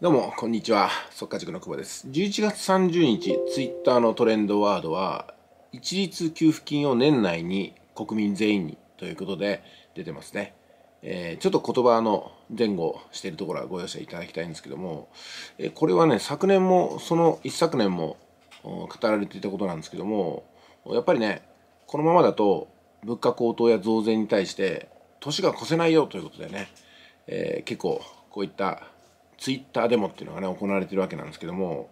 どうも、こんにちは。速稼塾の久保です。11月30日、ツイッターのトレンドワードは、一律給付金を年内に国民全員にということで出てますね。えー、ちょっと言葉の前後しているところはご容赦いただきたいんですけども、えー、これはね、昨年も、その一昨年も語られていたことなんですけども、やっぱりね、このままだと物価高騰や増税に対して、年が越せないよということでね、えー、結構こういったツイッターデモっていうのがね行われてるわけなんですけども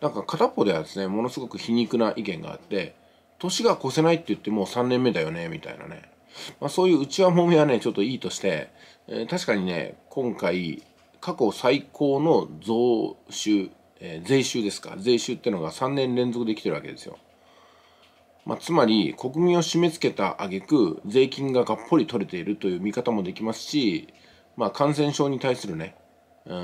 なんか片方ではですねものすごく皮肉な意見があって年が越せないって言ってもう3年目だよねみたいなね、まあ、そういう内輪もめはねちょっといいとして、えー、確かにね今回過去最高の増収、えー、税収ですか税収ってのが3年連続できてるわけですよ。まあ、つまり国民を締め付けた挙句税金ががっぽり取れているという見方もできますし、まあ、感染症に対するね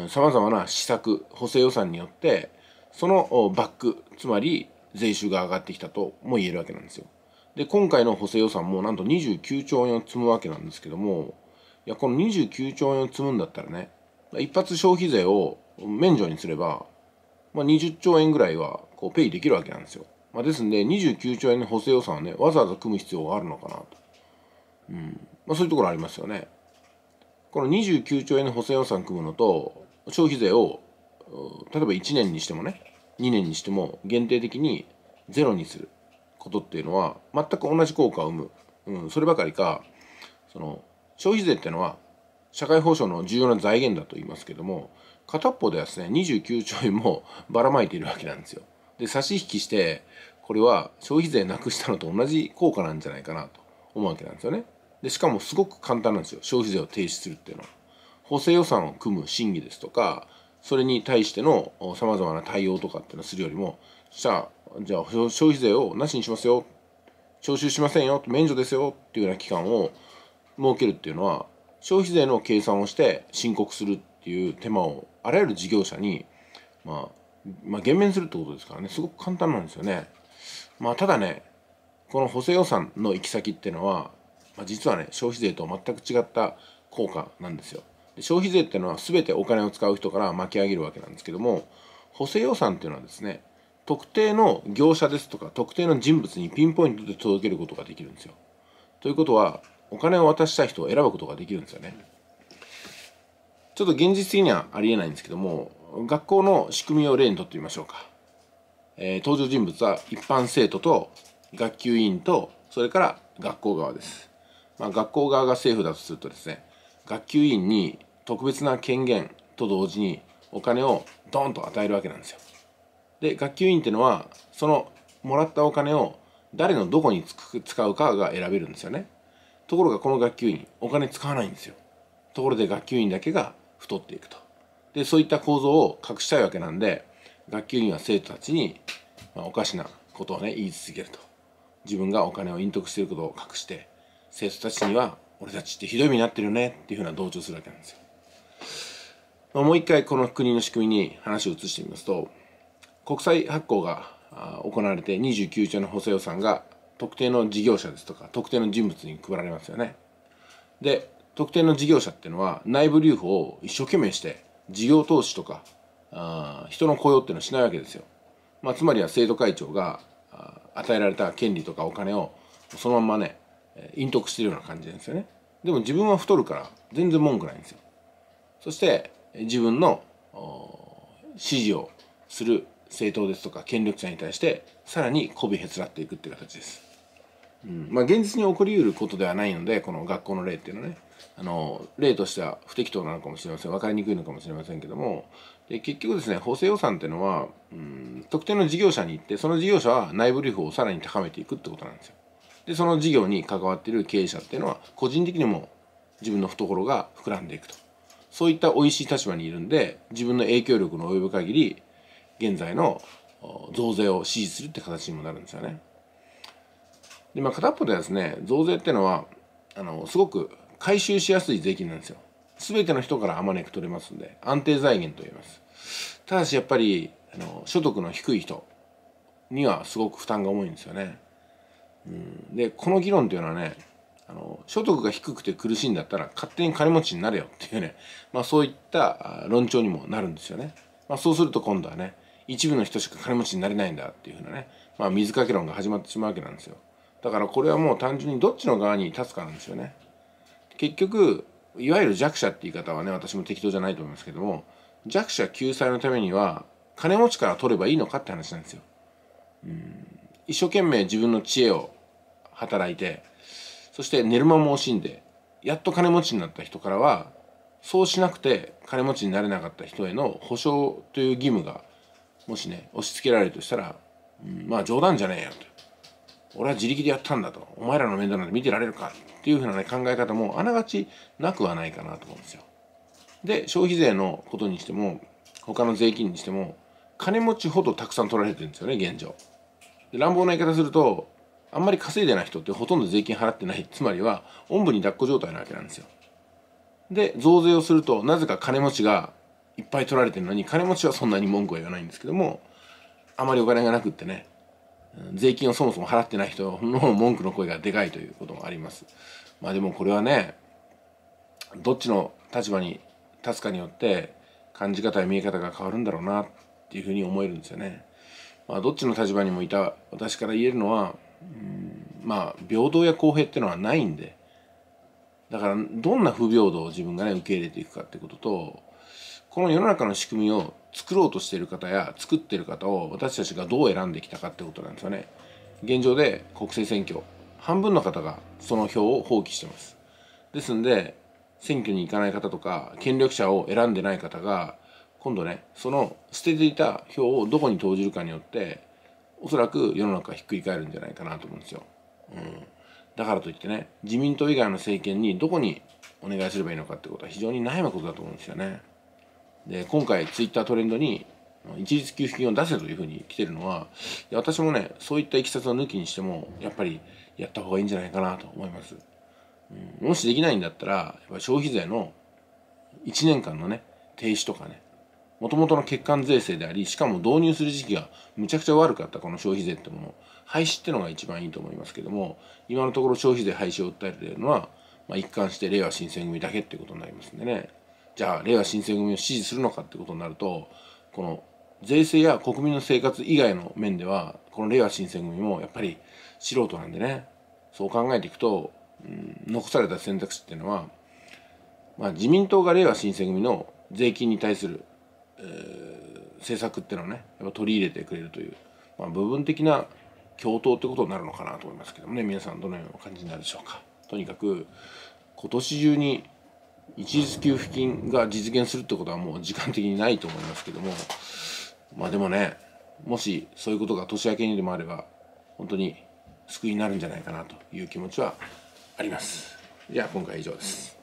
さまざまな施策補正予算によってそのバックつまり税収が上がってきたとも言えるわけなんですよ。で今回の補正予算もなんと29兆円を積むわけなんですけどもいやこの29兆円を積むんだったらね一発消費税を免除にすれば、まあ、20兆円ぐらいはこうペイできるわけなんですよ。まあ、ですんで29兆円の補正予算をねわざわざ組む必要があるのかなと、うんまあ、そういうところありますよね。この29兆円の補正予算組むのと消費税を例えば1年にしてもね2年にしても限定的にゼロにすることっていうのは全く同じ効果を生む、うん、そればかりかその消費税っていうのは社会保障の重要な財源だと言いますけども片っぽではですね29兆円も ばらまいているわけなんですよ。で差し引きしてこれは消費税なくしたのと同じ効果なんじゃないかなと思うわけなんですよね。でしかもすごく簡単なんですよ消費税を停止するっていうのは補正予算を組む審議ですとかそれに対してのさまざまな対応とかっていうのをするよりもじゃあじゃあ消費税をなしにしますよ徴収しませんよ免除ですよっていうような期間を設けるっていうのは消費税の計算をして申告するっていう手間をあらゆる事業者に、まあ、まあ減免するってことですからねすごく簡単なんですよね。まあ、ただねこの補正予算の行き先っていうのはまあ、実はね消費税と全く違った効果なんですよで消費税っていうのは全てお金を使う人から巻き上げるわけなんですけども補正予算っていうのはですね特定の業者ですとか特定の人物にピンポイントで届けることができるんですよということはお金を渡した人を選ぶことができるんですよねちょっと現実的にはありえないんですけども学校の仕組みを例にとってみましょうか、えー、登場人物は一般生徒と学級委員とそれから学校側ですまあ、学校側が政府だとするとですね学級委員に特別な権限と同時にお金をドンと与えるわけなんですよ。で学級委員っていうのはそのもらったお金を誰のどこに使うかが選べるんですよね。ところがこの学級委員お金使わないんですよ。ところで学級委員だけが太っていくと。でそういった構造を隠したいわけなんで学級委員は生徒たちに、まあ、おかしなことをね言い続けると自分がお金を隠匿していることを隠して生徒たちには「俺たちってひどい目になってるよね」っていうふうな同調するわけなんですよ。もう一回この国の仕組みに話を移してみますと国債発行が行われて29兆の補正予算が特定の事業者ですとか特定の人物に配られますよね。で特定の事業者っていうのは内部留保を一生懸命して事業投資とかあ人の雇用っていうのをしないわけですよ。まあ、つまりは生徒会長が与えられた権利とかお金をそのまんまね隠匿してるような感じなんですよねでも自分は太るから全然文句ないんですよそして自分の支持をする政党ですとか権力者に対してさらに媚びへつらっていくっていう形です、うんまあ、現実に起こりうることではないのでこの学校の例っていうのはねあの例としては不適当なのかもしれません分かりにくいのかもしれませんけどもで結局ですね補正予算っていうのは、うん、特定の事業者に行ってその事業者は内部留保をさらに高めていくってことなんですよでその事業に関わってる経営者っていうのは個人的にも自分の懐が膨らんでいくとそういった美味しい立場にいるんで自分の影響力の及ぶ限り現在の増税を支持するって形にもなるんですよね。でまあ、片っぽではですね増税っていうのはあのすごく回収しやすい税金なんですよ。全ての人からあまねく取れますんで安定財源と言います。ただしやっぱりあの所得の低い人にはすごく負担が重いんですよね。うん、でこの議論というのはねあの所得が低くて苦しいんだったら勝手に金持ちになれよっていうね、まあ、そういった論調にもなるんですよね、まあ、そうすると今度はね一部の人しか金持ちになれないんだっていうふうなね、まあ、水かけ論が始まってしまうわけなんですよだからこれはもう単純にどっちの側に立つかなんですよね結局いわゆる弱者って言い方はね私も適当じゃないと思いますけども弱者救済のためには金持ちから取ればいいのかって話なんですようん一生懸命自分の知恵を働いてそして寝る間も惜しんでやっと金持ちになった人からはそうしなくて金持ちになれなかった人への保証という義務がもしね押し付けられるとしたら、うん、まあ冗談じゃねえよと俺は自力でやったんだとお前らの面倒なんて見てられるかっていうふうな、ね、考え方もあながちなくはないかなと思うんですよ。で消費税のことにしても他の税金にしても金持ちほどたくさん取られてるんですよね現状。乱暴な言い方するとあんまり稼いでない人ってほとんど税金払ってないつまりはおんぶに抱っこ状態なわけなんですよで増税をするとなぜか金持ちがいっぱい取られてるのに金持ちはそんなに文句は言わないんですけどもあまりお金がなくってね税金をそもそも払ってない人の文句の声がでかいということもありますまあでもこれはねどっちの立場に立つかによって感じ方や見え方が変わるんだろうなっていうふうに思えるんですよね。まあ、どっちの立場にもいた私から言えるのは、まあ平等や公平っていうのはないんでだからどんな不平等を自分がね受け入れていくかってこととこの世の中の仕組みを作ろうとしている方や作ってる方を私たちがどう選んできたかってことなんですよね。現状で国政選挙半分の方がその票を放棄してます。ですんで選挙に行かない方とか権力者を選んでない方が今度ねその捨てていた票をどこに投じるかによっておそらく世の中ひっくり返るんじゃないかなと思うんですよ。うん、だからといってね自民党以外の政権にどこにお願いすればいいのかってことは非常に悩むことだと思うんですよね。で今回ツイッタートレンドに一律給付金を出せというふうに来てるのは私もねそういったいきさつを抜きにしてもやっぱりやった方がいいんじゃないかなと思います。うん、もしできないんだったらやっぱ消費税の1年間のね停止とかねもともとの欠陥税制であり、しかも導入する時期がむちゃくちゃ悪かったこの消費税ってもの、廃止ってのが一番いいと思いますけども、今のところ消費税廃止を訴えているのは、まあ、一貫して令和新選組だけってことになりますんでね。じゃあ、令和新選組を支持するのかってことになると、この税制や国民の生活以外の面では、この令和新選組もやっぱり素人なんでね、そう考えていくと、うん、残された選択肢っていうのは、まあ、自民党が令和新選組の税金に対する政策っていうのをねやっぱ取り入れてくれるという、まあ、部分的な共闘ってことになるのかなと思いますけどもね皆さんどのような感じになるでしょうか。とにかく今年中に一律給付金が実現するってことはもう時間的にないと思いますけどもまあでもねもしそういうことが年明けにでもあれば本当に救いになるんじゃないかなという気持ちはあります。じゃあ今回以上です。